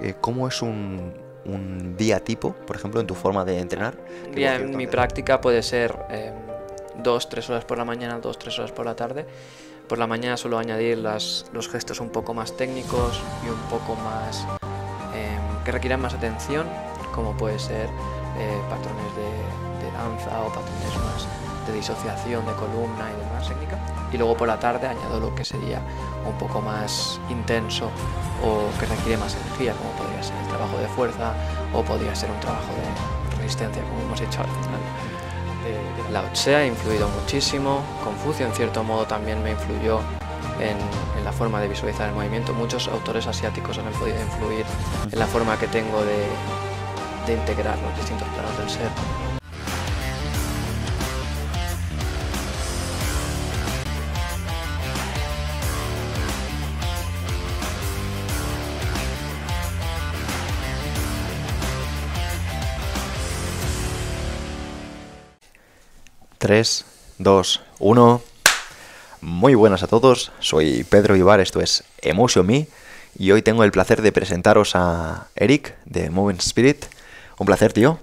Eh, cómo es un, día tipo, por ejemplo, en tu forma de entrenar. en mi práctica puede ser eh, dos, tres horas por la mañana, dos, tres horas por la tarde. Por la mañana suelo añadir los gestos un poco más técnicos y un poco más em, que requieran más atención, como puede ser eh, patrones de, de danza o patrones más de disociación de columna y demás técnica y luego por la tarde añado lo que sería un poco más intenso o que requiere más energía, como podría ser el trabajo de fuerza o podría ser un trabajo de resistencia, como hemos hecho al final. Eh, la Tse ha influido muchísimo, Confucio en cierto modo también me influyó en, la forma de visualizar el movimiento. Muchos autores asiáticos han podido influir en la forma que tengo de integrar los distintos planos del ser. 3, 2, 1. Muy buenas a todos, soy Pedro Ibar, esto es Emotion Me y hoy tengo el placer de presentaros a Eric de Moving Spirit. Un placer, tío.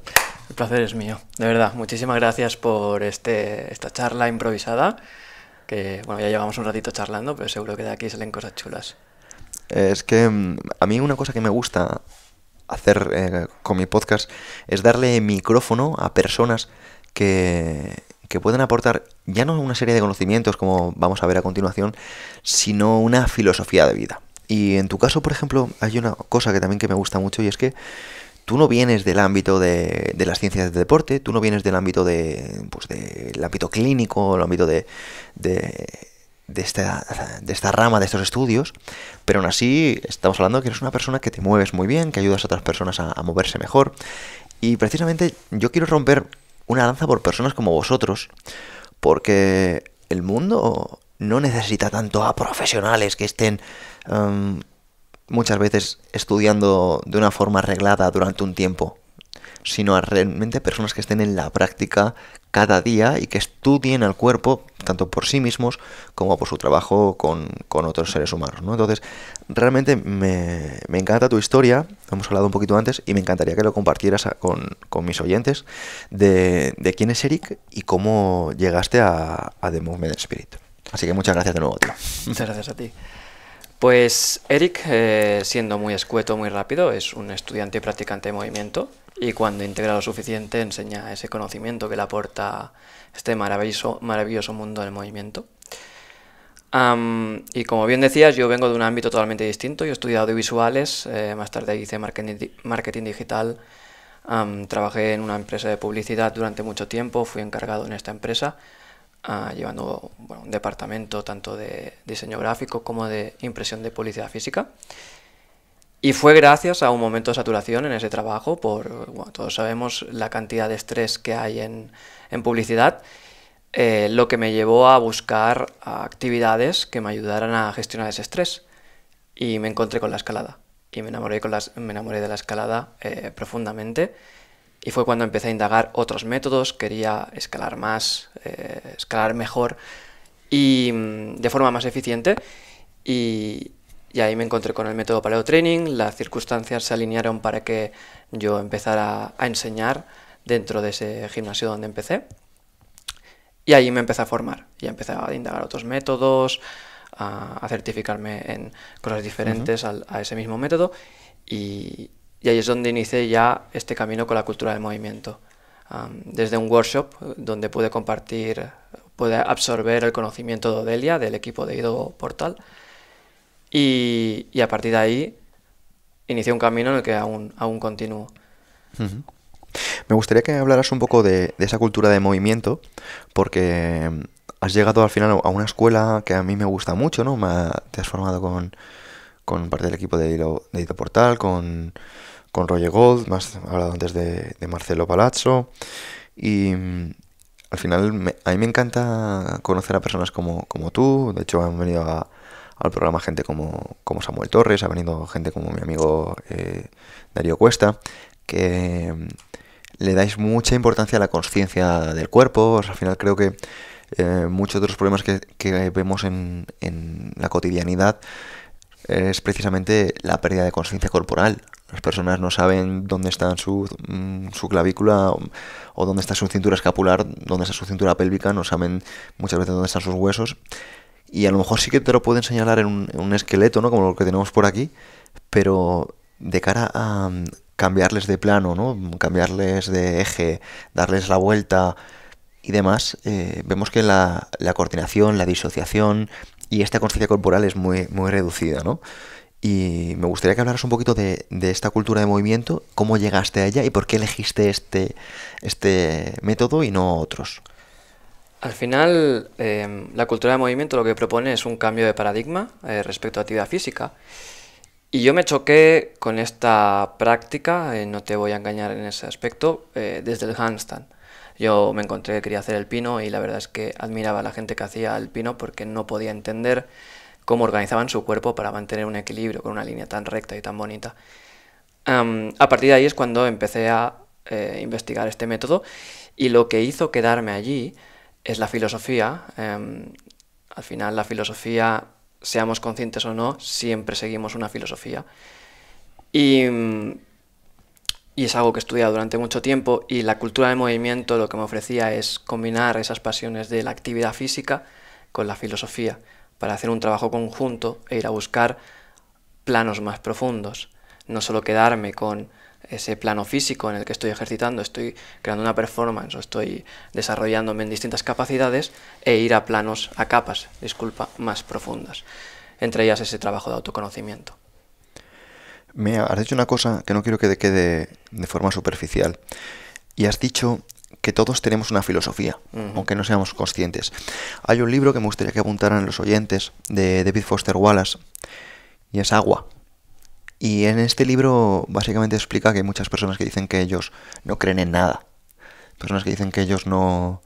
El placer es mío, de verdad. Muchísimas gracias por este, esta charla improvisada, que bueno, ya llevamos un ratito charlando, pero seguro que de aquí salen cosas chulas. Es que mm, a mí una cosa que me gusta hacer eh, con mi podcast es darle micrófono a personas que, que pueden aportar ya no una serie de conocimientos como vamos a ver a continuación, sino una filosofía de vida. Y en tu caso, por ejemplo, hay una cosa que también que me gusta mucho y es que tú no vienes del ámbito de, las ciencias del deporte, tú no vienes del ámbito de, pues del ámbito clínico, el ámbito de, de, esta, de esta rama, de estos estudios, pero aún así estamos hablando que eres una persona que te mueves muy bien, que ayudas a otras personas a moverse mejor. Y precisamente yo quiero romper una danza por personas como vosotros, porque el mundo no necesita tanto a profesionales que estén em, muchas veces estudiando de una forma arreglada durante un tiempo sino a realmente personas que estén en la práctica cada día y que estudien al cuerpo, tanto por sí mismos como por su trabajo con, otros seres humanos. ¿no? Entonces, realmente me, encanta tu historia, hemos hablado un poquito antes, y me encantaría que lo compartieras con, mis oyentes de, quién es Eric y cómo llegaste a, a The Movement Spirit. Así que muchas gracias de nuevo, tío. Muchas gracias a ti. Pues Eric, eh, siendo muy escueto, muy rápido, es un estudiante y practicante de movimiento y cuando integra lo suficiente enseña ese conocimiento que le aporta este maravilloso, maravilloso mundo del movimiento. y como bien decías, yo vengo de un ámbito totalmente distinto, yo he estudiado audiovisuales, eh, más tarde hice marketing, marketing digital, trabajé en una empresa de publicidad durante mucho tiempo, fui encargado en esta empresa, ah, llevando un departamento tanto de diseño gráfico como de impresión de publicidad física. Y fue gracias a un momento de saturación en ese trabajo, por, bueno, todos sabemos la cantidad de estrés que hay en, en publicidad, eh, lo que me llevó a buscar actividades que me ayudaran a gestionar ese estrés. Y me encontré con la escalada. Y me enamoré, con las, me enamoré de la escalada eh, profundamente. Y fue cuando empecé a indagar otros métodos, quería escalar más, eh, escalar mejor y mm, de forma más eficiente. Y, y ahí me encontré con el método Paleo Training, las circunstancias se alinearon para que yo empezara a enseñar dentro de ese gimnasio donde empecé. Y ahí me empecé a formar, y empecé a indagar otros métodos, a, certificarme en cosas diferentes a ese mismo método y, y, ahí es donde inicié ya este camino con la cultura del movimiento. desde un workshop donde pude compartir, pude absorber el conocimiento de Delia del equipo de Ido Portal, y, a partir de ahí inicié un camino en el que aún, aún continúo. Me gustaría que hablaras un poco de, esa cultura de movimiento, porque mm, has llegado al final a una escuela que a mí me gusta mucho, ¿no? te has formado con, parte del equipo de de Portal, con, con Roger Gold, más hablado antes de, Marcelo Palazzo, y mm, al final a mí me encanta conocer a personas como tú, de hecho han venido a al programa gente como, Samuel Torres, ha venido gente como mi amigo eh, Darío Cuesta, que mm, le dais mucha importancia a la conciencia del cuerpo. al final creo que eh, muchos de los problemas que, vemos en, la cotidianidad es precisamente la pérdida de conciencia corporal. Las personas no saben dónde está su, mm, clavícula mm, o dónde está su cintura escapular, dónde está su cintura pélvica, no saben muchas veces dónde están sus huesos y a lo mejor sí que te lo pueden señalar en un, esqueleto, ¿no? Como lo que tenemos por aquí, pero de cara a mm, cambiarles de plano, ¿no? Cambiarles de eje, darles la vuelta y demás, eh, vemos que la, coordinación, la disociación y esta conciencia corporal es muy, muy reducida, ¿no? Y me gustaría que hablaras un poquito de, de, esta cultura de movimiento, cómo llegaste a ella y por qué elegiste este, este método y no otros. Al final, em, la cultura de movimiento lo que propone es un cambio de paradigma eh, respecto a actividad física. Y yo me choqué con esta práctica, eh, no te voy a engañar en ese aspecto, eh, desde el handstand. Yo me encontré que quería hacer el pino y la verdad es que admiraba a la gente que hacía el pino porque no podía entender cómo organizaban su cuerpo para mantener un equilibrio con una línea tan recta y tan bonita. a partir de ahí es cuando empecé a investigar este método y lo que hizo quedarme allí es la filosofía. Em, al final la filosofía, seamos conscientes o no, siempre seguimos una filosofía. Y, y es algo que he estudiado durante mucho tiempo y la cultura del movimiento lo que me ofrecía es combinar esas pasiones de la actividad física con la filosofía para hacer un trabajo conjunto e ir a buscar planos más profundos. No solo quedarme con ese plano físico en el que estoy ejercitando, estoy creando una performance o estoy desarrollándome en distintas capacidades e ir a planos, a capas, disculpa, más profundas. Entre ellas ese trabajo de autoconocimiento. Me has dicho una cosa que no quiero que quede de forma superficial. Y has dicho que todos tenemos una filosofía, aunque no seamos conscientes. Hay un libro que me gustaría que apuntaran los oyentes de David Foster Wallace y es Agua. Y en este libro básicamente explica que hay muchas personas que dicen que ellos no creen en nada. Personas que dicen que ellos no,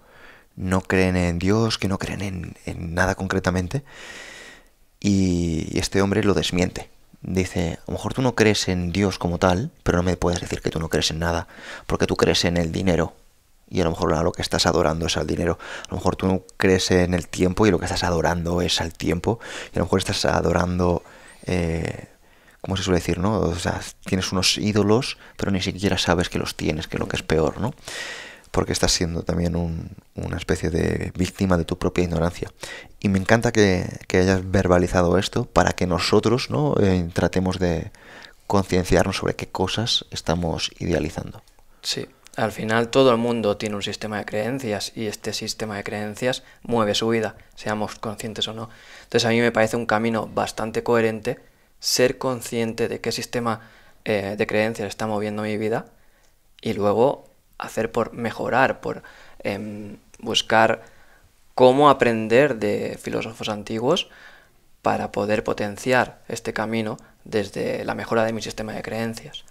no creen en Dios, que no creen en, nada concretamente. Y este hombre lo desmiente. Dice, a lo mejor tú no crees en Dios como tal, pero no me puedes decir que tú no crees en nada, porque tú crees en el dinero. Y a lo mejor lo que estás adorando es al dinero. A lo mejor tú no crees en el tiempo y lo que estás adorando es al tiempo. Y a lo mejor estás adorando eh, como se suele decir, ¿no? O sea, tienes unos ídolos, pero ni siquiera sabes que los tienes, que lo que es peor, ¿no? Porque estás siendo también una especie de víctima de tu propia ignorancia. Y me encanta que, hayas verbalizado esto para que nosotros, ¿no? Eh, tratemos de concienciarnos sobre qué cosas estamos idealizando. Sí, al final todo el mundo tiene un sistema de creencias y este sistema de creencias mueve su vida, seamos conscientes o no. Entonces a mí me parece un camino bastante coherente ser consciente de qué sistema eh, de creencias está moviendo mi vida y luego hacer por mejorar, por em, buscar cómo aprender de filósofos antiguos para poder potenciar este camino desde la mejora de mi sistema de creencias.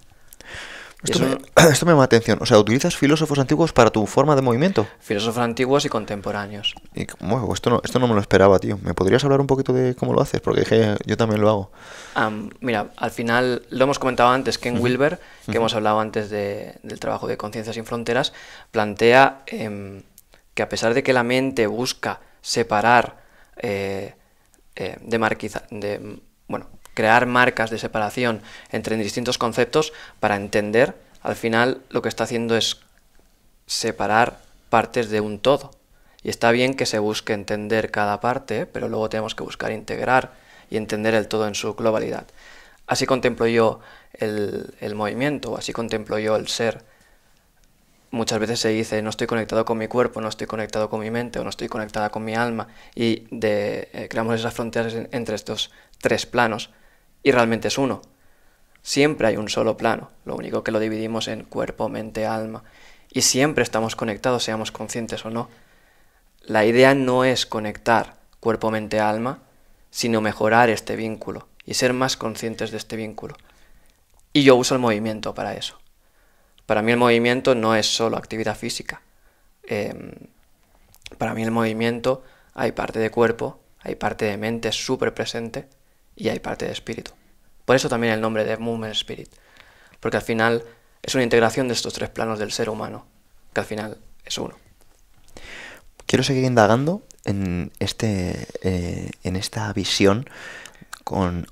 Esto, me, esto me llama atención. O sea, ¿utilizas filósofos antiguos para tu forma de movimiento? Filósofos antiguos y contemporáneos. Y, esto no, esto no me lo esperaba, tío. ¿Me podrías hablar un poquito de cómo lo haces? Porque dije, yo también lo hago. Ah, mira, al final lo hemos comentado antes, Ken Wilber, que hemos hablado antes del trabajo de Conciencias sin Fronteras, plantea em, que a pesar de que la mente busca separar, eh, eh, de, bueno, crear marcas de separación entre distintos conceptos para entender, al final lo que está haciendo es separar partes de un todo. Y está bien que se busque entender cada parte, pero luego tenemos que buscar integrar y entender el todo en su globalidad. Así contemplo yo el, movimiento, así contemplo yo el ser. Muchas veces se dice no estoy conectado con mi cuerpo, no estoy conectado con mi mente o no estoy conectada con mi alma y eh, creamos esas fronteras entre estos tres planos y realmente es uno. Siempre hay un solo plano, lo único que lo dividimos en cuerpo, mente, alma, y siempre estamos conectados, seamos conscientes o no. La idea no es conectar cuerpo, mente, alma, sino mejorar este vínculo y ser más conscientes de este vínculo. Y yo uso el movimiento para eso. Para mí el movimiento no es solo actividad física. Em, para mí el movimiento hay parte de cuerpo, hay parte de mente súper presente y hay parte de espíritu. Por eso también el nombre de Movement Spirit, porque al final es una integración de estos tres planos del ser humano, que al final es uno. Quiero seguir indagando en, este, eh, en esta visión con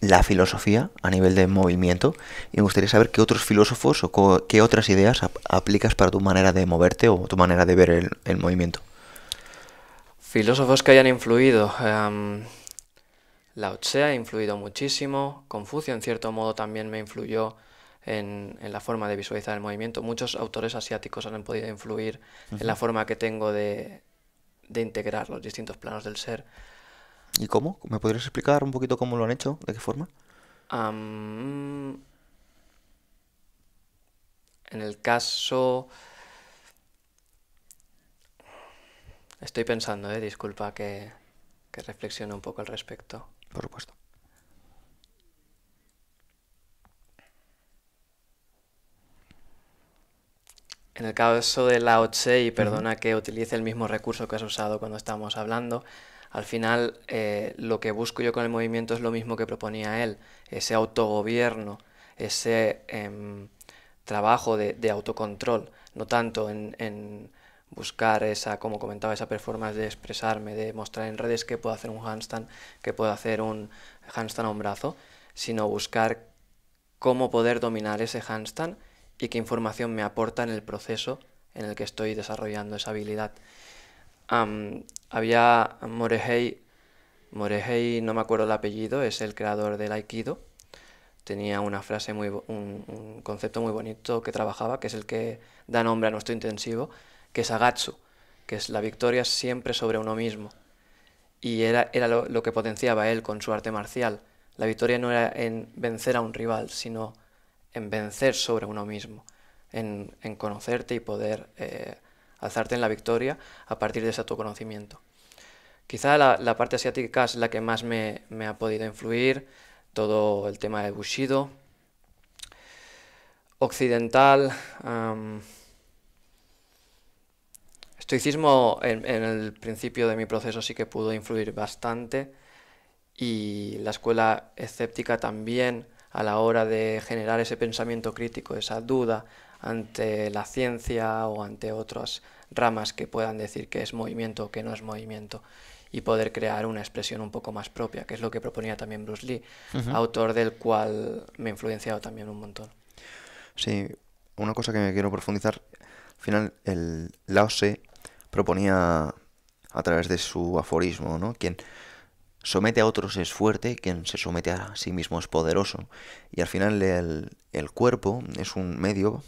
la filosofía a nivel de movimiento y me gustaría saber qué otros filósofos o qué otras ideas aplicas para tu manera de moverte o tu manera de ver el, movimiento. Filósofos que hayan influido. Em, la Tse ha influido muchísimo, Confucio en cierto modo también me influyó en, la forma de visualizar el movimiento, muchos autores asiáticos han podido influir en la forma que tengo de, integrar los distintos planos del ser. ¿Y cómo? ¿Me podrías explicar un poquito cómo lo han hecho? ¿De qué forma? en el caso... Estoy pensando, ¿eh? disculpa que, que reflexione un poco al respecto por supuesto. En el caso de Lao Tse, y perdona que utilice el mismo recurso que has usado cuando estábamos hablando, al final eh, lo que busco yo con el movimiento es lo mismo que proponía él, ese autogobierno, ese em, trabajo de, autocontrol, no tanto en buscar esa, como comentaba, esa performance de expresarme, de mostrar en redes que puedo hacer un handstand, que puedo hacer un handstand a un brazo, sino buscar cómo poder dominar ese handstand y qué información me aporta en el proceso en el que estoy desarrollando esa habilidad. había Morehei, Morehei no me acuerdo el apellido, es el creador del Aikido. Tenía una frase un concepto muy bonito que trabajaba, que es el que da nombre a nuestro intensivo, que es Agatsu, que es la victoria siempre sobre uno mismo. Y era, era lo, que potenciaba él con su arte marcial. La victoria no era en vencer a un rival, sino en vencer sobre uno mismo, en, conocerte y poder eh, alzarte en la victoria a partir de ese conocimiento. Quizá la, parte asiática es la que más me, ha podido influir, todo el tema de Bushido. Occidental, estoicismo en, en, el principio de mi proceso sí que pudo influir bastante y la escuela escéptica también a la hora de generar ese pensamiento crítico, esa duda ante la ciencia o ante otras ramas que puedan decir que es movimiento o que no es movimiento y poder crear una expresión un poco más propia, que es lo que proponía también Bruce Lee, autor del cual me ha influenciado también un montón. Sí, una cosa que me quiero profundizar, al final el Lao proponía a través de su aforismo, ¿no? Quien somete a otros es fuerte, quien se somete a sí mismo es poderoso. Y al final el, cuerpo es un medio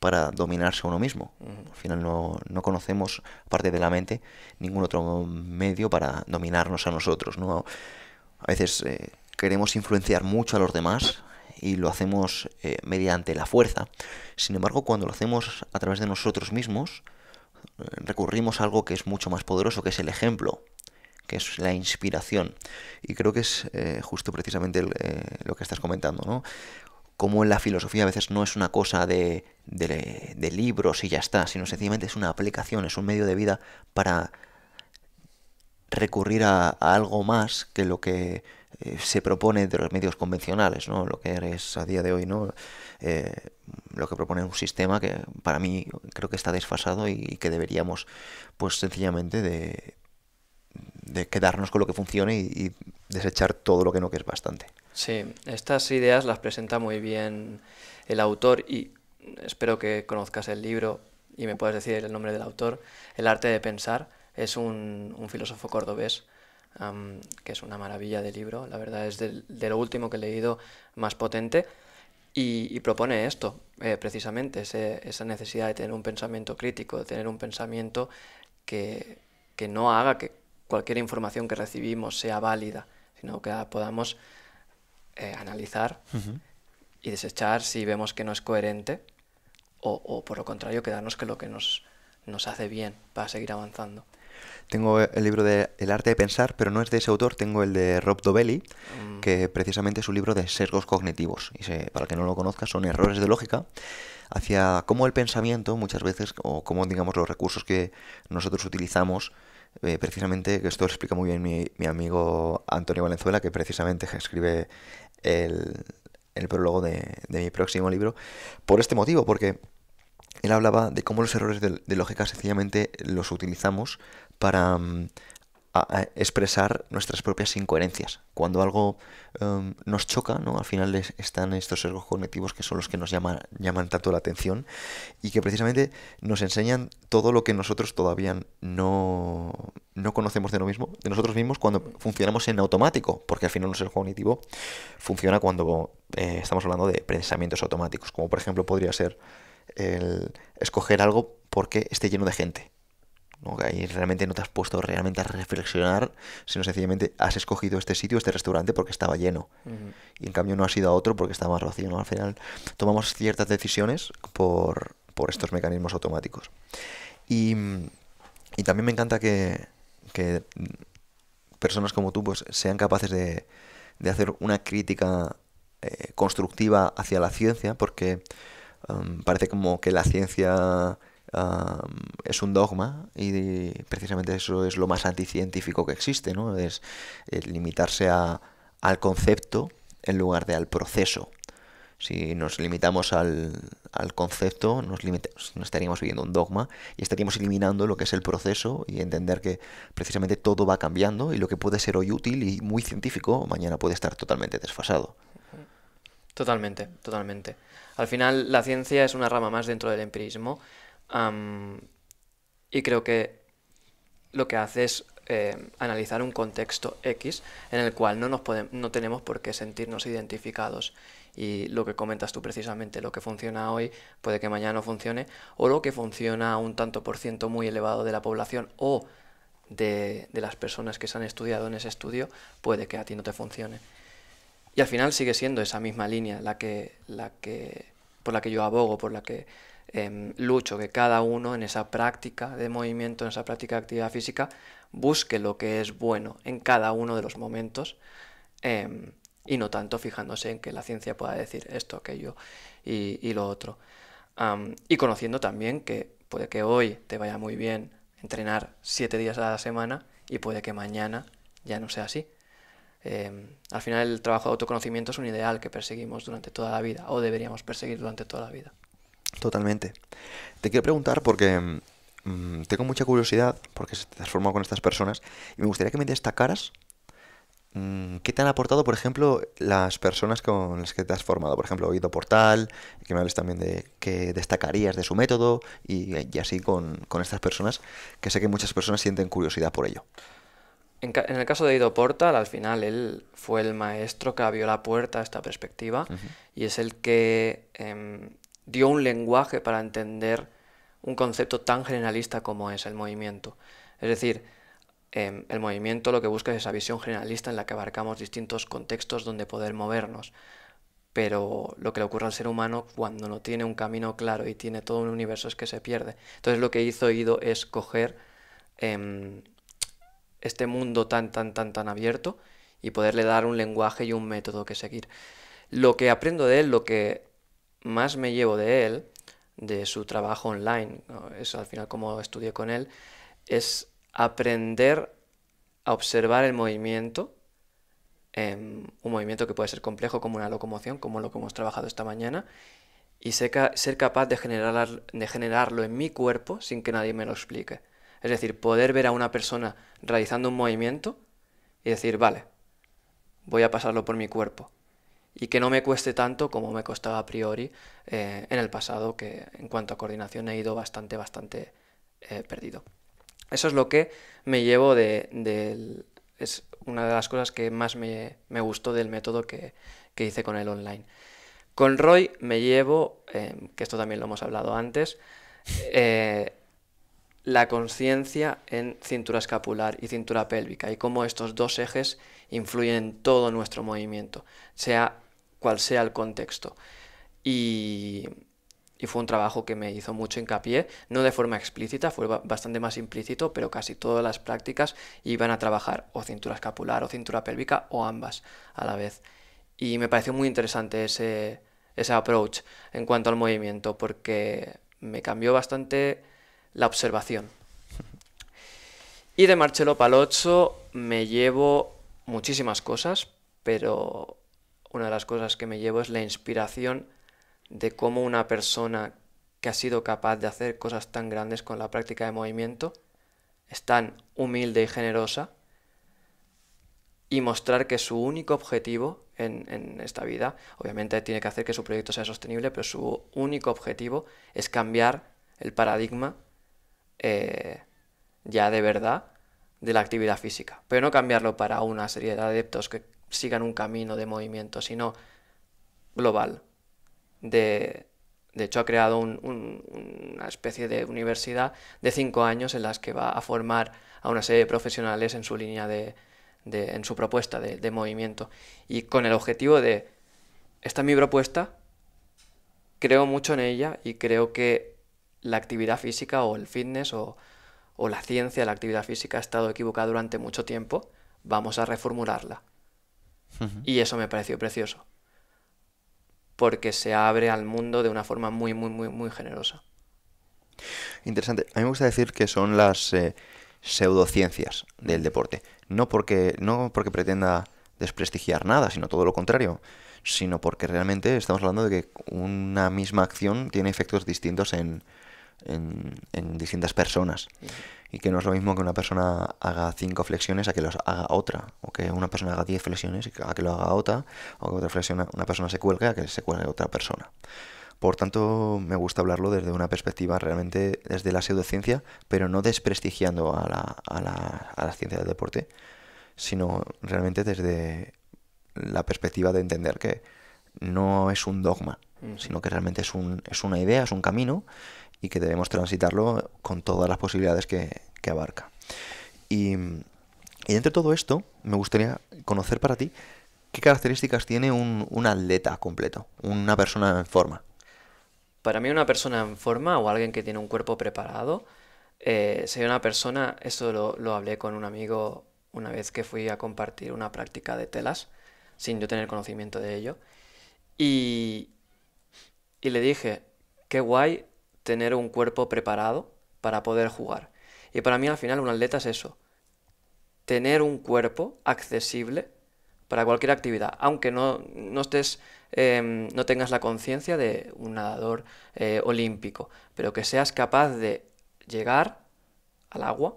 para dominarse a uno mismo. Al final no, conocemos, aparte de la mente, ningún otro medio para dominarnos a nosotros. ¿no? A veces eh, queremos influenciar mucho a los demás y lo hacemos eh, mediante la fuerza. Sin embargo, cuando lo hacemos a través de nosotros mismos, recurrimos a algo que es mucho más poderoso, que es el ejemplo, que es la inspiración. Y creo que es eh, justo precisamente eh, lo que estás comentando, ¿no? Como en la filosofía a veces no es una cosa de, de, libros y ya está, sino sencillamente es una aplicación, es un medio de vida para recurrir a, algo más que lo que eh, se propone de los medios convencionales, ¿no? Lo que eres a día de hoy, ¿no? Eh, lo que propone un sistema que para mí creo que está desfasado y que deberíamos pues sencillamente de, quedarnos con lo que funcione y, desechar todo lo que no que es bastante. Sí, estas ideas las presenta muy bien el autor y espero que conozcas el libro y me puedas decir el nombre del autor. El arte de pensar es un, filósofo cordobés que es una maravilla de libro, la verdad es de lo último que he leído más potente. Y, propone esto, eh, precisamente, esa necesidad de tener un pensamiento crítico, de tener un pensamiento que, no haga que cualquier información que recibimos sea válida, sino que podamos eh, analizar y desechar si vemos que no es coherente o, por lo contrario quedarnos que lo que nos, nos hace bien para seguir avanzando. Tengo el libro de El arte de pensar, pero no es de ese autor, tengo el de Rob Dobelli, mm. que precisamente es un libro de sesgos cognitivos. Y para el que no lo conozca, son errores de lógica hacia cómo el pensamiento muchas veces, o cómo digamos los recursos que nosotros utilizamos, eh, precisamente, que esto lo explica muy bien mi, amigo Antonio Valenzuela, que precisamente escribe el, prólogo de mi próximo libro, por este motivo, porque él hablaba de cómo los errores de, lógica sencillamente los utilizamos para mm, expresar nuestras propias incoherencias. Cuando algo em, nos choca, ¿no? al final están estos sesgos cognitivos que son los que nos llaman, llaman tanto la atención y que precisamente nos enseñan todo lo que nosotros todavía no, conocemos de, lo mismo, de nosotros mismos cuando funcionamos en automático, porque al final un sesgo cognitivo funciona cuando eh, estamos hablando de pensamientos automáticos, como por ejemplo podría ser el escoger algo porque esté lleno de gente. ¿no? ahí realmente no te has puesto realmente a reflexionar, sino sencillamente has escogido este sitio, este restaurante, porque estaba lleno. Y en cambio no has ido a otro porque estaba más vacío. Al final tomamos ciertas decisiones por, estos mecanismos automáticos. Y, también me encanta que, personas como tú pues, sean capaces de, hacer una crítica eh, constructiva hacia la ciencia, porque parece como que la ciencia es un dogma y precisamente eso es lo más anticientífico que existe, ¿no? Es, limitarse al concepto en lugar de al proceso. Si nos limitamos al, concepto, nos, limitamos, estaríamos viviendo un dogma y estaríamos eliminando lo que es el proceso y entender que precisamente todo va cambiando y lo que puede ser hoy útil y muy científico, mañana puede estar totalmente desfasado. Totalmente, totalmente. Al final, la ciencia es una rama más dentro del empirismo y creo que lo que hace es eh, analizar un contexto X en el cual no, nos podemos, no tenemos por qué sentirnos identificados. Y lo que comentas tú precisamente, lo que funciona hoy puede que mañana no funcione, o lo que funciona a un tanto por ciento muy elevado de la población o de las personas que se han estudiado en ese estudio puede que a ti no te funcione. Y al final sigue siendo esa misma línea la que, la que, por la que yo abogo, por la que em, lucho, que cada uno en esa práctica de movimiento, en esa práctica de actividad física, busque lo que es bueno en cada uno de los momentos em, y no tanto fijándose en que la ciencia pueda decir esto, aquello y, lo otro. y conociendo también que puede que hoy te vaya muy bien entrenar siete días a la semana y puede que mañana ya no sea así Em, al final el trabajo de autoconocimiento es un ideal que perseguimos durante toda la vida o deberíamos perseguir durante toda la vida. Totalmente. Te quiero preguntar porque mm, tengo mucha curiosidad, porque te has formado con estas personas, y me gustaría que me destacaras mm, qué te han aportado, por ejemplo, las personas con las que te has formado. Por ejemplo, Oído Portal, que me hables también de qué destacarías de su método, y, así con estas personas, que sé que muchas personas sienten curiosidad por ello. En, el caso de Ido Portal, al final él fue el maestro que abrió la puerta a esta perspectiva y es el que em, dio un lenguaje para entender un concepto tan generalista como es el movimiento. Es decir, em, el movimiento lo que busca es esa visión generalista en la que abarcamos distintos contextos donde poder movernos. Pero lo que le ocurre al ser humano cuando no tiene un camino claro y tiene todo un universo es que se pierde. Entonces lo que hizo Ido es coger... Em, este mundo tan, tan, tan, tan abierto y poderle dar un lenguaje y un método que seguir. Lo que aprendo de él, lo que más me llevo de él, de su trabajo online, es al final como estudié con él, es aprender a observar el movimiento, em, un movimiento que puede ser complejo como una locomoción, como lo que hemos trabajado esta mañana, y ser, ser capaz de, generar, de generarlo en mi cuerpo sin que nadie me lo explique. Es decir, poder ver a una persona realizando un movimiento y decir, vale, voy a pasarlo por mi cuerpo. Y que no me cueste tanto como me costaba a priori eh, en el pasado, que en cuanto a coordinación he ido bastante, bastante eh, perdido. Eso es lo que me llevo de, Es una de las cosas que más me, gustó del método que, hice con el online. Con Roy me llevo, eh, que esto también lo hemos hablado antes, la conciencia en cintura escapular y cintura pélvica y cómo estos dos ejes influyen en todo nuestro movimiento, sea cual sea el contexto. Y, y fue un trabajo que me hizo mucho hincapié, no de forma explícita, fue bastante más implícito, pero casi todas las prácticas iban a trabajar o cintura escapular o cintura pélvica o ambas a la vez. Y me pareció muy interesante ese, ese approach en cuanto al movimiento, porque me cambió bastante la observación. Y de Marcelo palocho me llevo muchísimas cosas, pero una de las cosas que me llevo es la inspiración de cómo una persona que ha sido capaz de hacer cosas tan grandes con la práctica de movimiento es tan humilde y generosa y mostrar que su único objetivo en, esta vida, obviamente tiene que hacer que su proyecto sea sostenible, pero su único objetivo es cambiar el paradigma eh, ya de verdad de la actividad física. Pero no cambiarlo para una serie de adeptos que sigan un camino de movimiento, sino global. De, de hecho, ha creado una especie de universidad de cinco años en las que va a formar a una serie de profesionales en su línea de, en su propuesta de, de movimiento. Y con el objetivo de, esta es mi propuesta, creo mucho en ella y creo que la actividad física o el fitness o, la ciencia, la actividad física ha estado equivocada durante mucho tiempo, vamos a reformularla. Y eso me pareció precioso, porque se abre al mundo de una forma muy, muy, muy, muy generosa. Interesante. A mí me gusta decir que son las eh, pseudociencias del deporte. No porque, no porque pretenda desprestigiar nada, sino todo lo contrario, sino porque realmente estamos hablando de que una misma acción tiene efectos distintos en, en, distintas personas. Y que no es lo mismo que una persona haga cinco flexiones a que los haga otra, o que una persona haga 10 flexiones a que lo haga otra, o que otra flexiona, una persona se cuelgue a que se cuelgue otra persona. Por tanto, me gusta hablarlo desde una perspectiva realmente desde la pseudociencia, pero no desprestigiando a la, a la, a la ciencia del deporte, sino realmente desde la perspectiva de entender que no es un dogma, sino que realmente es, un, es una idea, es un camino y que debemos transitarlo con todas las posibilidades que, abarca. Y, entre todo esto, me gustaría conocer para ti qué características tiene un, atleta completo, una persona en forma. Para mí una persona en forma o alguien que tiene un cuerpo preparado eh, sería una persona, esto lo, lo, hablé con un amigo una vez que fui a compartir una práctica de telas, sin yo tener conocimiento de ello, y, y le dije, qué guay tener un cuerpo preparado para poder jugar. Y para mí al final un atleta es eso, tener un cuerpo accesible para cualquier actividad, aunque no, estés, em, no tengas la conciencia de un nadador eh, olímpico, pero que seas capaz de llegar al agua,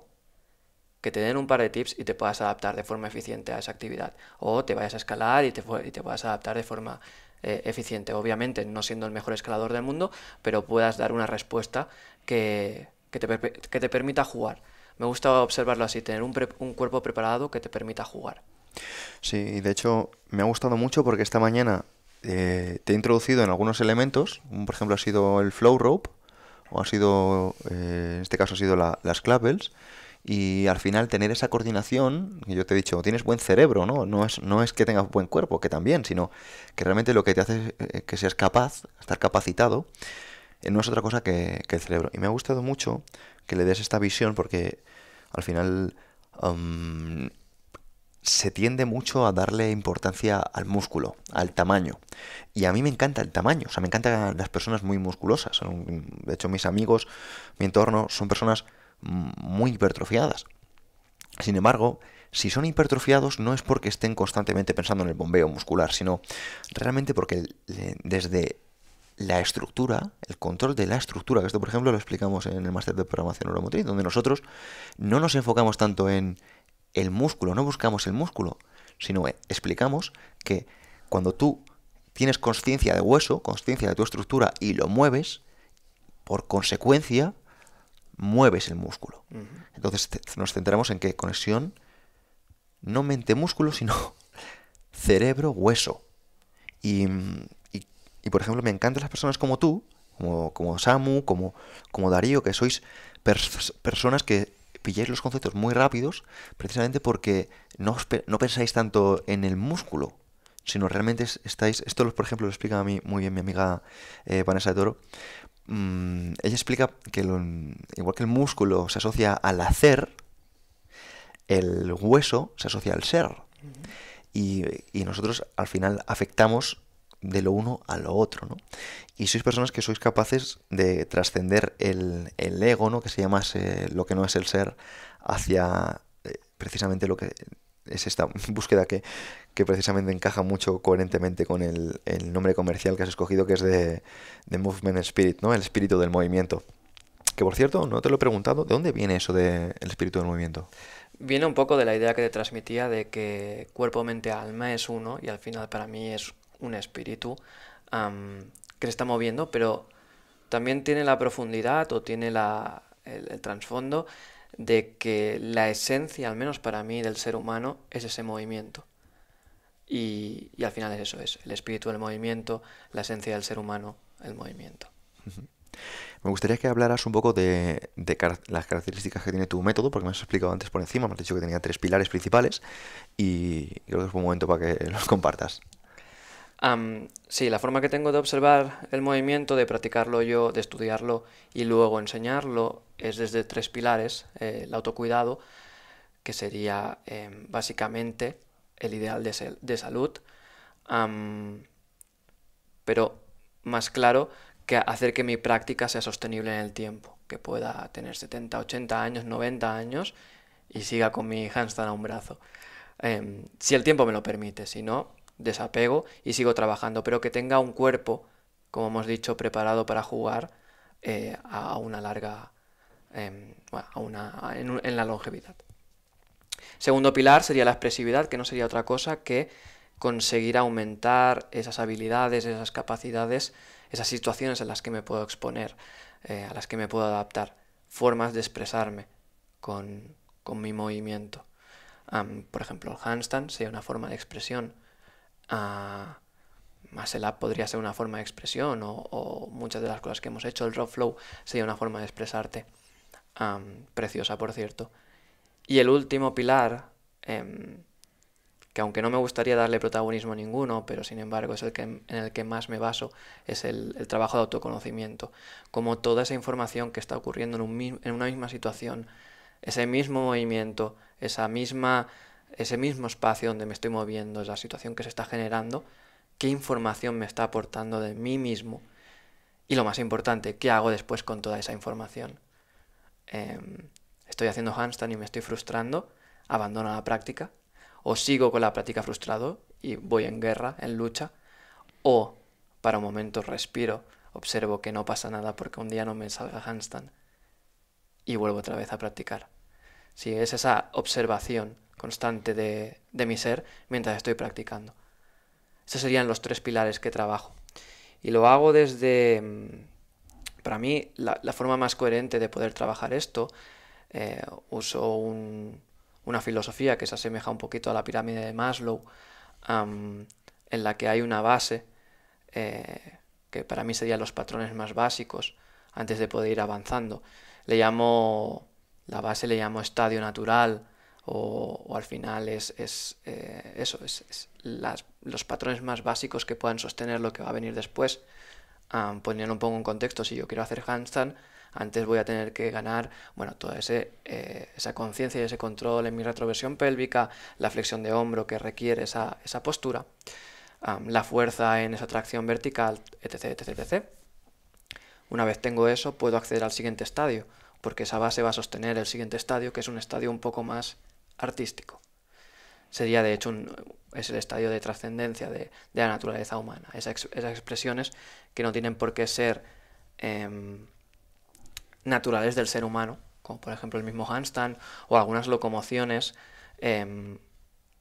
que te den un par de tips y te puedas adaptar de forma eficiente a esa actividad, o te vayas a escalar y te, y te puedas adaptar de forma eh, eficiente. Obviamente, no siendo el mejor escalador del mundo, pero puedas dar una respuesta que, que, te, permita jugar. Me gusta observarlo así, tener un, un cuerpo preparado que te permita jugar. Sí, de hecho, me ha gustado mucho porque esta mañana eh, te he introducido en algunos elementos, por ejemplo ha sido el flow rope, o ha sido, eh, en este caso ha sido las clavels, y al final tener esa coordinación, yo te he dicho, tienes buen cerebro, ¿no? No es, no es que tengas buen cuerpo, que también, sino que realmente lo que te hace es eh, que seas capaz, estar capacitado, eh, no es otra cosa que, el cerebro. Y me ha gustado mucho que le des esta visión porque al final se tiende mucho a darle importancia al músculo, al tamaño. Y a mí me encanta el tamaño, o sea, me encantan las personas muy musculosas. De hecho, mis amigos, mi entorno, son personas muy hipertrofiadas. Sin embargo, si son hipertrofiados no es porque estén constantemente pensando en el bombeo muscular, sino realmente porque desde la estructura, el control de la estructura, que esto por ejemplo lo explicamos en el máster de programación neuromotriz, donde nosotros no nos enfocamos tanto en el músculo, no buscamos el músculo, sino e, explicamos que cuando tú tienes conciencia de hueso, conciencia de tu estructura y lo mueves, por consecuencia mueves el músculo. Entonces nos centramos en que conexión no mente-músculo, sino cerebro-hueso. Y, y, por ejemplo, me encantan las personas como tú, como, como Samu, como, como Darío, que sois personas que pilláis los conceptos muy rápidos, precisamente porque no, no pensáis tanto en el músculo, sino realmente estáis. Esto, por ejemplo, lo explica a mí muy bien mi amiga eh, Vanessa de Toro. Mm, ella explica que igual que el músculo se asocia al hacer, el hueso se asocia al ser. Y, nosotros al final afectamos de lo uno a lo otro, ¿no? Y sois personas que sois capaces de trascender el, ego, ¿no? Que se llama lo que no es el ser, hacia eh, precisamente lo que es esta búsqueda que, precisamente encaja mucho coherentemente con el, nombre comercial que has escogido, que es de, Movement Spirit, ¿no? El espíritu del movimiento. Que por cierto, no te lo he preguntado, ¿de dónde viene eso del espíritu del movimiento? Viene un poco de la idea que te transmitía de que cuerpo, mente, alma es uno y al final para mí es un espíritu que está moviendo, pero también tiene la profundidad o tiene la, el, el trasfondo de que la esencia, al menos para mí, del ser humano es ese movimiento. Y, al final es eso, es el espíritu del movimiento, la esencia del ser humano, el movimiento. Me gustaría que hablaras un poco de, de las características que tiene tu método, porque me has explicado antes por encima, me has dicho que tenía tres pilares principales y creo que es un momento para que los compartas sí, la forma que tengo de observar el movimiento, de practicarlo yo, de estudiarlo y luego enseñarlo es desde tres pilares. Eh, el autocuidado, que sería em, básicamente el ideal de, salud, pero más claro que hacer que mi práctica sea sostenible en el tiempo, que pueda tener 70, 80 años, 90 años y siga con mi handstand a un brazo. Em, si el tiempo me lo permite, si no, desapego y sigo trabajando, pero que tenga un cuerpo, como hemos dicho, preparado para jugar eh, a una larga, em, a una, en, la longevidad. Segundo pilar sería la expresividad, que no sería otra cosa que conseguir aumentar esas habilidades, esas capacidades, esas situaciones en las que me puedo exponer, eh, a las que me puedo adaptar, formas de expresarme con, mi movimiento. por ejemplo, el handstand sería una forma de expresión más el app podría ser una forma de expresión o, muchas de las cosas que hemos hecho. El rock flow sería una forma de expresarte. preciosa, por cierto. Y el último pilar, em, que aunque no me gustaría darle protagonismo ninguno, pero sin embargo es el que, en el que más me baso, es el, trabajo de autoconocimiento. Como toda esa información que está ocurriendo en una misma situación, ese mismo movimiento, esa misma ese mismo espacio donde me estoy moviendo, la situación que se está generando, qué información me está aportando de mí mismo y lo más importante, qué hago después con toda esa información. Em, estoy haciendo handstand y me estoy frustrando, abandono la práctica, o sigo con la práctica frustrado y voy en guerra, en lucha, o para un momento respiro, observo que no pasa nada porque un día no me salga handstand y vuelvo otra vez a practicar. Si es esa observación constante de, mi ser mientras estoy practicando. Estos serían los tres pilares que trabajo. Y lo hago desde, mm, para mí, la, forma más coherente de poder trabajar esto, eh, uso una filosofía que se asemeja un poquito a la pirámide de Maslow, en la que hay una base, eh, que para mí serían los patrones más básicos, antes de poder ir avanzando. Le llamo, la base le llamo estadio natural, o, al final es, eh, eso, es, los patrones más básicos que puedan sostener lo que va a venir después. poniendo un poco en contexto, si yo quiero hacer handstand, antes voy a tener que ganar, bueno, toda ese, eh, esa conciencia y ese control en mi retroversión pélvica, la flexión de hombro que requiere esa, postura, la fuerza en esa tracción vertical, etc, etc, etc. Una vez tengo eso, puedo acceder al siguiente estadio, porque esa base va a sostener el siguiente estadio, que es un estadio un poco más artístico. Sería de hecho es el estadio de trascendencia de, la naturaleza humana, esas, expresiones que no tienen por qué ser em, naturales del ser humano, como por ejemplo el mismo handstand o algunas locomociones em,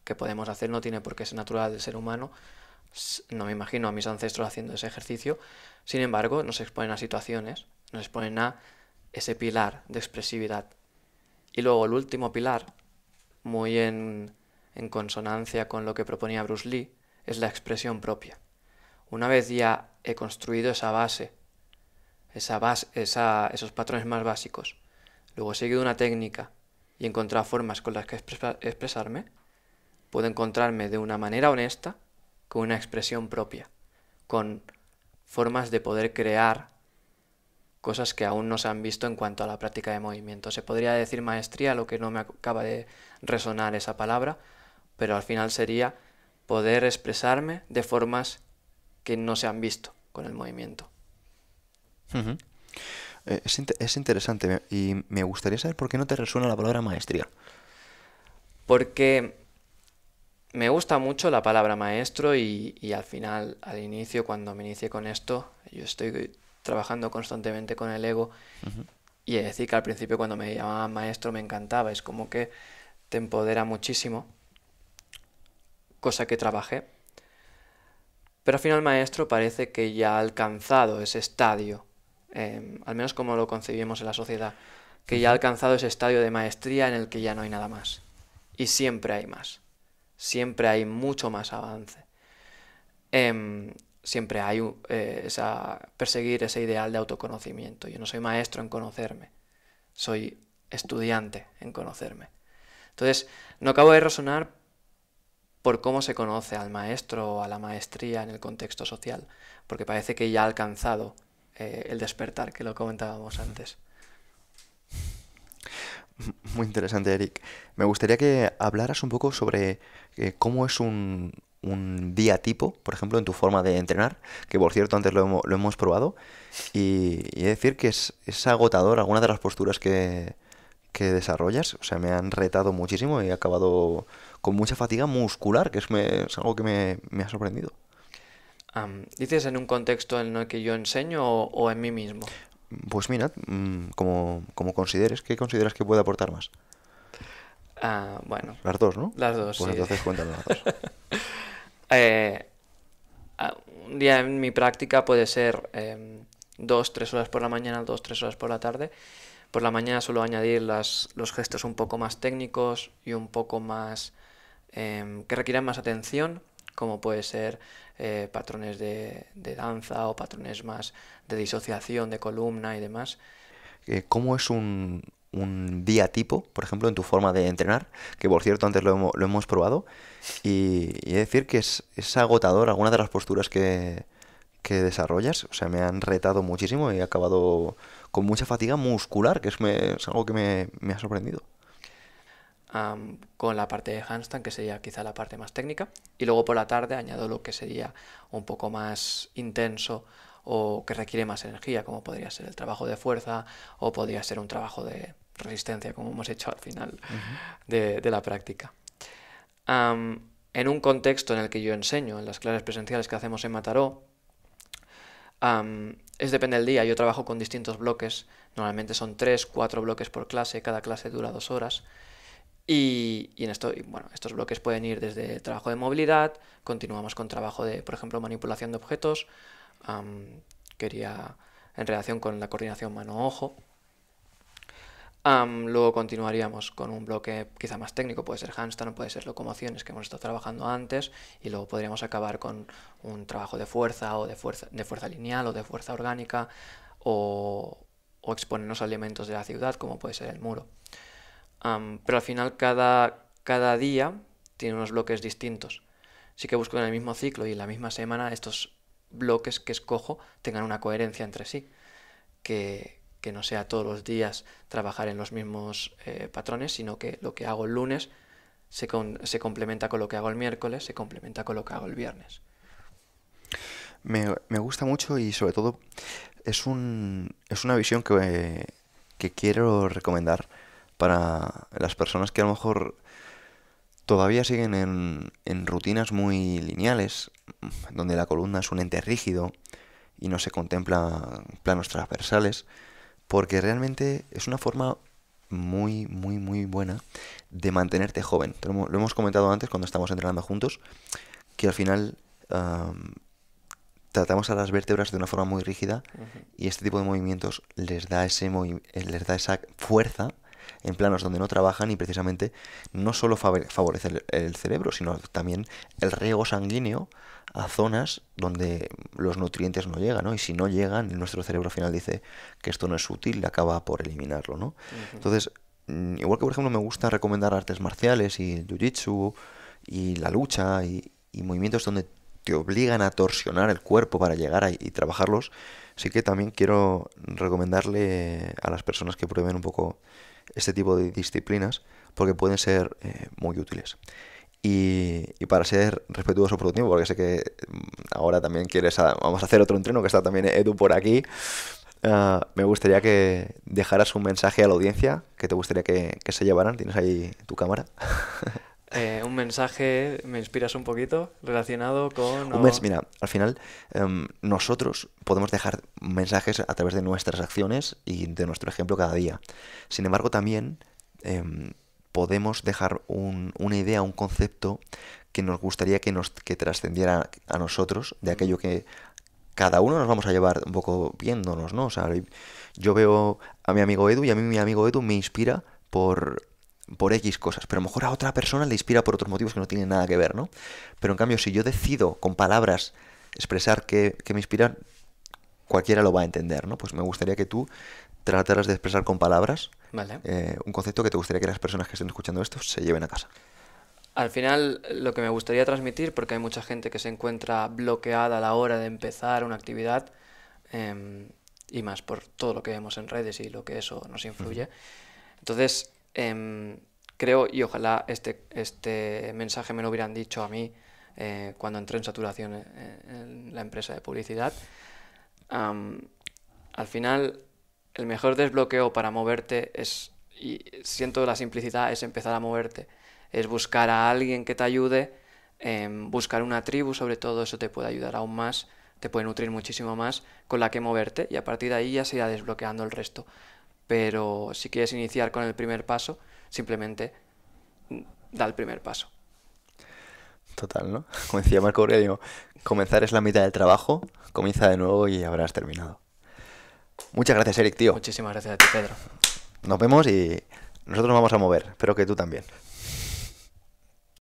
que podemos hacer no tiene por qué ser natural del ser humano. No me imagino a mis ancestros haciendo ese ejercicio. Sin embargo, nos exponen a situaciones, nos exponen a ese pilar de expresividad. Y luego el último pilar, muy en, consonancia con lo que proponía Bruce Lee, es la expresión propia. Una vez ya he construido esa base, esa esos patrones más básicos, luego he seguido una técnica y he encontrado formas con las que expresarme, puedo encontrarme de una manera honesta con una expresión propia, con formas de poder crear cosas que aún no se han visto en cuanto a la práctica de movimiento. Se podría decir maestría, lo que no me acaba de resonar esa palabra, pero al final sería poder expresarme de formas que no se han visto con el movimiento. Eh, es, interesante y me gustaría saber por qué no te resuena la palabra maestría. Porque me gusta mucho la palabra maestro y, y al final, al inicio, cuando me inicié con esto, yo estoy trabajando constantemente con el ego. Y es decir que al principio cuando me llamaban maestro me encantaba, es como que te empodera muchísimo, cosa que trabajé. Pero al final maestro parece que ya ha alcanzado ese estadio, em, al menos como lo concebimos en la sociedad, que ya ha alcanzado ese estadio de maestría en el que ya no hay nada más. Y siempre hay más, siempre hay mucho más avance. Em, siempre hay eh, esa, perseguir ese ideal de autoconocimiento. Yo no soy maestro en conocerme, soy estudiante en conocerme. Entonces, no acabo de resonar por cómo se conoce al maestro o a la maestría en el contexto social, porque parece que ya ha alcanzado eh, el despertar que lo comentábamos antes. Muy interesante, Eric. Me gustaría que hablaras un poco sobre eh, cómo es un, un día tipo, por ejemplo, en tu forma de entrenar, que por cierto antes lo, hemos, probado, y, decir que es, agotador algunas de las posturas que, desarrollas. O sea, me han retado muchísimo y he acabado con mucha fatiga muscular, que es, algo que me, ha sorprendido. ¿Dices en un contexto en el que yo enseño o, en mí mismo? Pues mira, mm, como, consideres, ¿qué consideras que puede aportar más? Ah, bueno. Las dos, ¿no? Las dos. Pues entonces cuéntanos las dos. Eh, un día en mi práctica puede ser eh, dos, tres horas por la mañana, dos, tres horas por la tarde. Por la mañana suelo añadir las, los gestos un poco más técnicos y un poco más em, que requieran más atención, como puede ser eh, patrones de, de, danza o patrones más de disociación, de columna y demás. Eh, ¿Cómo es un, un día tipo, por ejemplo, en tu forma de entrenar, que por cierto antes lo, hemos, probado, y, decir que es, agotador algunas de las posturas que, desarrollas, o sea, me han retado muchísimo y he acabado con mucha fatiga muscular, que es, algo que me, ha sorprendido. con la parte de handstand, que sería quizá la parte más técnica, y luego por la tarde añado lo que sería un poco más intenso o que requiere más energía, como podría ser el trabajo de fuerza o podría ser un trabajo de resistencia, como hemos hecho al final de, la práctica. en un contexto en el que yo enseño, en las clases presenciales que hacemos en Mataró, es depende del día, yo trabajo con distintos bloques, normalmente son tres, cuatro bloques por clase, cada clase dura dos horas. Y, en esto, bueno, estos bloques pueden ir desde trabajo de movilidad, continuamos con trabajo de, por ejemplo, manipulación de objetos, quería en relación con la coordinación mano-ojo. luego continuaríamos con un bloque quizá más técnico, puede ser handstand o puede ser locomociones que hemos estado trabajando antes y luego podríamos acabar con un trabajo de fuerza o de fuerza, de fuerza lineal o de fuerza orgánica o, exponernos a elementos de la ciudad como puede ser el muro. pero al final cada, cada día tiene unos bloques distintos. Sí que busco en el mismo ciclo y en la misma semana estos bloques que escojo tengan una coherencia entre sí, que, no sea todos los días trabajar en los mismos eh, patrones, sino que lo que hago el lunes se, complementa con lo que hago el miércoles, se complementa con lo que hago el viernes. Me, gusta mucho y sobre todo es, un, es una visión que, que quiero recomendar para las personas que a lo mejor todavía siguen en, rutinas muy lineales, donde la columna es un ente rígido y no se contempla planos transversales, porque realmente es una forma muy, muy, muy buena de mantenerte joven. Lo hemos comentado antes cuando estamos entrenando juntos, que al final tratamos a las vértebras de una forma muy rígida y este tipo de movimientos les da, ese les da esa fuerza en planos donde no trabajan y precisamente no solo favorece el cerebro, sino también el riego sanguíneo a zonas donde los nutrientes no llegan, ¿no? Y si no llegan, nuestro cerebro al final dice que esto no es útil y acaba por eliminarlo, ¿no? Entonces, mm, igual que por ejemplo me gusta recomendar artes marciales y jiu-jitsu y la lucha y, movimientos donde te obligan a torsionar el cuerpo para llegar ahí y trabajarlos, sí que también quiero recomendarle a las personas que prueben un poco este tipo de disciplinas porque pueden ser eh, muy útiles. Y, y, para ser respetuoso por tiempo, porque sé que mm, ahora también quieres, vamos a hacer otro entreno, que está también Edu por aquí, ah, me gustaría que dejaras un mensaje a la audiencia que te gustaría que, que se llevaran. ¿Tienes ahí tu cámara? Eh, un mensaje, me inspiras un poquito, relacionado con... Mira, al final em, nosotros podemos dejar mensajes a través de nuestras acciones y de nuestro ejemplo cada día. Sin embargo, también em, podemos dejar una idea, un concepto que nos gustaría que, nos, que trascendiera a nosotros de aquello que cada uno nos vamos a llevar un poco viéndonos, ¿no? O sea, yo veo a mi amigo Edu y a mí mi amigo Edu me inspira por por X cosas, pero a lo mejor a otra persona le inspira por otros motivos que no tienen nada que ver, ¿no? Pero en cambio, si yo decido con palabras expresar que, me inspiran, cualquiera lo va a entender, ¿no? Pues me gustaría que tú trataras de expresar con palabras eh, un concepto que te gustaría que las personas que estén escuchando esto se lleven a casa. Al final, lo que me gustaría transmitir, porque hay mucha gente que se encuentra bloqueada a la hora de empezar una actividad, em, y más por todo lo que vemos en redes y lo que eso nos influye. Entonces, Em, creo, y ojalá este, este mensaje me lo hubieran dicho a mí eh, cuando entré en saturación eh, en, la empresa de publicidad, al final el mejor desbloqueo para moverte es, y siento la simplicidad, es empezar a moverte, es buscar a alguien que te ayude, em, buscar una tribu, sobre todo eso te puede ayudar aún más, te puede nutrir muchísimo más con la que moverte y a partir de ahí ya se irá desbloqueando el resto. Pero si quieres iniciar con el primer paso, simplemente da el primer paso. Total, ¿no? Como decía Marco Aurelio, comenzar es la mitad del trabajo, comienza de nuevo y habrás terminado. Muchas gracias, Eric, tío. Muchísimas gracias a ti, Pedro. Nos vemos y nosotros nos vamos a mover. Espero que tú también.